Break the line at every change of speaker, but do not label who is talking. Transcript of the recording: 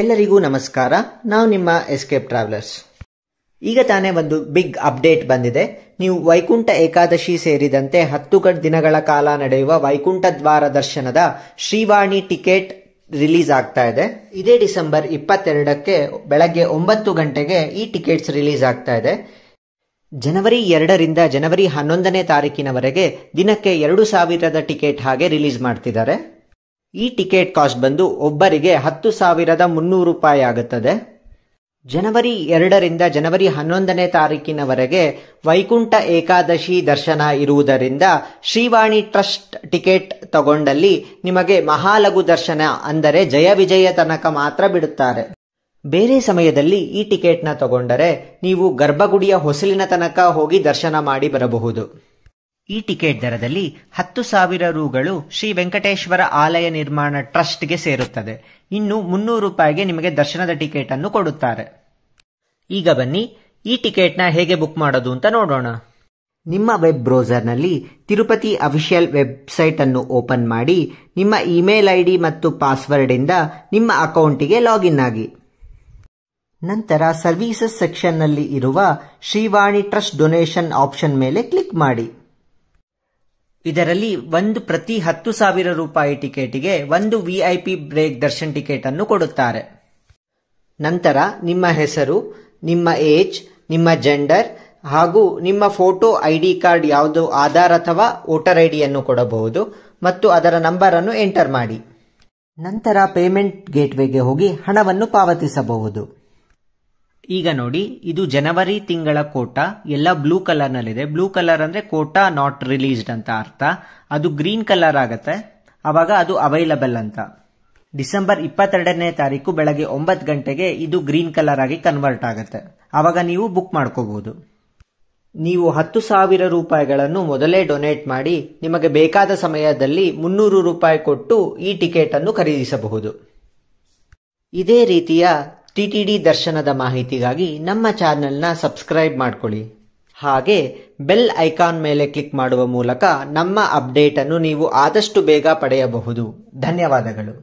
ಎಲ್ಲರಿಗೂ ನಮಸ್ಕಾರ ನಾವು ನಿಮ್ಮ ಎಸ್ಕೇಪ್ ಟ್ರಾವೆಲರ್ಸ್ ಈಗ ತಾನೇ ಒಂದು ಬಿಗ್ ಅಪ್ಡೇಟ್ ಬಂದಿದೆ ನೀವು ವೈಕುಂಠ ಏಕಾದಶಿ ಸೇರಿದಂತೆ ಹತ್ತು ದಿನಗಳ ಕಾಲ ನಡೆಯುವ ವೈಕುಂಠ ದ್ವಾರ ದರ್ಶನದ ಶ್ರೀವಾಣಿ ಟಿಕೆಟ್ ರಿಲೀಸ್ ಆಗ್ತಾ ಇದೆ ಇದೇ ಡಿಸೆಂಬರ್ ಇಪ್ಪತ್ತೆರಡಕ್ಕೆ ಬೆಳಗ್ಗೆ ಒಂಬತ್ತು ಗಂಟೆಗೆ ಈ ಟಿಕೆಟ್ಸ್ ರಿಲೀಸ್ ಆಗ್ತಾ ಇದೆ ಜನವರಿ ಎರಡರಿಂದ ಜನವರಿ ಹನ್ನೊಂದನೇ ತಾರೀಕಿನವರೆಗೆ ದಿನಕ್ಕೆ ಎರಡು ಸಾವಿರದ ಟಿಕೆಟ್ ಹಾಗೆ ರಿಲೀಸ್ ಮಾಡ್ತಿದ್ದಾರೆ ಈ ಟಿಕೆಟ್ ಕಾಸ್ಟ್ ಬಂದು ಒಬ್ಬರಿಗೆ ಹತ್ತು ಸಾವಿರದ ಮುನ್ನೂರು ರೂಪಾಯಿ ಆಗುತ್ತದೆ ಜನವರಿ ಎರಡರಿಂದ ಜನವರಿ ಹನ್ನೊಂದನೇ ತಾರೀಕಿನವರೆಗೆ ವೈಕುಂಠ ಏಕಾದಶಿ ದರ್ಶನ ಇರುವುದರಿಂದ ಶ್ರೀವಾಣಿ ಟ್ರಸ್ಟ್ ಟಿಕೆಟ್ ತಗೊಂಡಲ್ಲಿ ನಿಮಗೆ ಮಹಾಲಘು ದರ್ಶನ ಅಂದರೆ ಜಯ ವಿಜಯ ತನಕ ಮಾತ್ರ ಬಿಡುತ್ತಾರೆ ಬೇರೆ ಸಮಯದಲ್ಲಿ ಈ ಟಿಕೆಟ್ನ ತಗೊಂಡರೆ ನೀವು ಗರ್ಭಗುಡಿಯ ಹೊಸಲಿನ ತನಕ ಹೋಗಿ ದರ್ಶನ ಮಾಡಿ ಬರಬಹುದು ಈ ಟಿಕೆಟ್ ದರದಲ್ಲಿ ಹತ್ತು ಸಾವಿರ ರೂಗಳು ಶ್ರೀ ವೆಂಕಟೇಶ್ವರ ಆಲಯ ನಿರ್ಮಾಣ ಟ್ರಸ್ಟ್ಗೆ ಸೇರುತ್ತದೆ ಇನ್ನು ಮುನ್ನೂರು ರೂಪಾಯಿಗೆ ನಿಮಗೆ ದರ್ಶನದ ಟಿಕೆಟ್ ಅನ್ನು ಕೊಡುತ್ತಾರೆ ಈಗ ಬನ್ನಿ ಈ ಟಿಕೆಟ್ನ ಹೇಗೆ ಬುಕ್ ಮಾಡೋದು ಅಂತ ನೋಡೋಣ ನಿಮ್ಮ ವೆಬ್ ಬ್ರೌಸರ್ನಲ್ಲಿ ತಿರುಪತಿ ಅಫಿಷಿಯಲ್ ವೆಬ್ಸೈಟ್ ಅನ್ನು ಓಪನ್ ಮಾಡಿ ನಿಮ್ಮ ಇಮೇಲ್ ಐಡಿ ಮತ್ತು ಪಾಸ್ವರ್ಡ್ ಇಂದ ನಿಮ್ಮ ಅಕೌಂಟಿಗೆ ಲಾಗಿನ್ ಆಗಿ ನಂತರ ಸರ್ವೀಸಸ್ ಸೆಕ್ಷನ್ನಲ್ಲಿ ಇರುವ ಶ್ರೀವಾಣಿ ಟ್ರಸ್ಟ್ ಡೊನೇಷನ್ ಆಪ್ಷನ್ ಮೇಲೆ ಕ್ಲಿಕ್ ಮಾಡಿ ಇದರಲ್ಲಿ ಒಂದು ಪ್ರತಿ ಹತ್ತು ಸಾವಿರ ರೂಪಾಯಿ ಟಿಕೆಟ್ಗೆ ಒಂದು ವಿಐಪಿ ಬ್ರೇಕ್ ದರ್ಶನ್ ಟಿಕೆಟ್ ಅನ್ನು ಕೊಡುತ್ತಾರೆ ನಂತರ ನಿಮ್ಮ ಹೆಸರು ನಿಮ್ಮ ಏಜ್ ನಿಮ್ಮ ಜೆಂಡರ್ ಹಾಗೂ ನಿಮ್ಮ ಫೋಟೋ ಐಡಿ ಕಾರ್ಡ್ ಯಾವುದು ಆಧಾರ್ ಅಥವಾ ವೋಟರ್ ಐಡಿಯನ್ನು ಕೊಡಬಹುದು ಮತ್ತು ಅದರ ನಂಬರನ್ನು ಎಂಟರ್ ಮಾಡಿ ನಂತರ ಪೇಮೆಂಟ್ ಗೇಟ್ವೇಗೆ ಹೋಗಿ ಹಣವನ್ನು ಪಾವತಿಸಬಹುದು ಈಗ ನೋಡಿ ಇದು ಜನವರಿ ತಿಂಗಳ ಕೋಟಾ ಎಲ್ಲ ಬ್ಲೂ ಇದೆ ಬ್ಲೂ ಕಲರ್ ಅಂದ್ರೆ ಕೋಟಾ ನಾಟ್ ರಿಲೀಸ್ಡ್ ಅಂತ ಅರ್ಥ ಅದು ಗ್ರೀನ್ ಕಲರ್ ಆಗುತ್ತೆ ಅವಾಗ ಅದು ಅವೈಲಬಲ್ ಅಂತ ಡಿಸೆಂಬರ್ ಇಪ್ಪತ್ತೆರಡನೇ ತಾರೀಕು ಬೆಳಗ್ಗೆ ಒಂಬತ್ತು ಗಂಟೆಗೆ ಇದು ಗ್ರೀನ್ ಕಲರ್ ಆಗಿ ಕನ್ವರ್ಟ್ ಆಗುತ್ತೆ ಅವಾಗ ನೀವು ಬುಕ್ ಮಾಡ್ಕೋಬಹುದು ನೀವು ಹತ್ತು ಸಾವಿರ ರೂಪಾಯಿಗಳನ್ನು ಮೊದಲೇ ಡೊನೇಟ್ ಮಾಡಿ ನಿಮಗೆ ಬೇಕಾದ ಸಮಯದಲ್ಲಿ ಮುನ್ನೂರು ರೂಪಾಯಿ ಕೊಟ್ಟು ಈ ಟಿಕೆಟ್ ಅನ್ನು ಖರೀದಿಸಬಹುದು ಇದೇ ರೀತಿಯ ಟಿಟಿಡಿ ದರ್ಶನದ ಮಾಹಿತಿಗಾಗಿ ನಮ್ಮ ಚಾನೆಲ್ನ ಸಬ್ಸ್ಕ್ರೈಬ್ ಮಾಡಿಕೊಳ್ಳಿ ಹಾಗೆ ಬೆಲ್ ಐಕಾನ್ ಮೇಲೆ ಕ್ಲಿಕ್ ಮಾಡುವ ಮೂಲಕ ನಮ್ಮ ಅಪ್ಡೇಟನ್ನು ನೀವು ಆದಷ್ಟು ಬೇಗ ಪಡೆಯಬಹುದು ಧನ್ಯವಾದಗಳು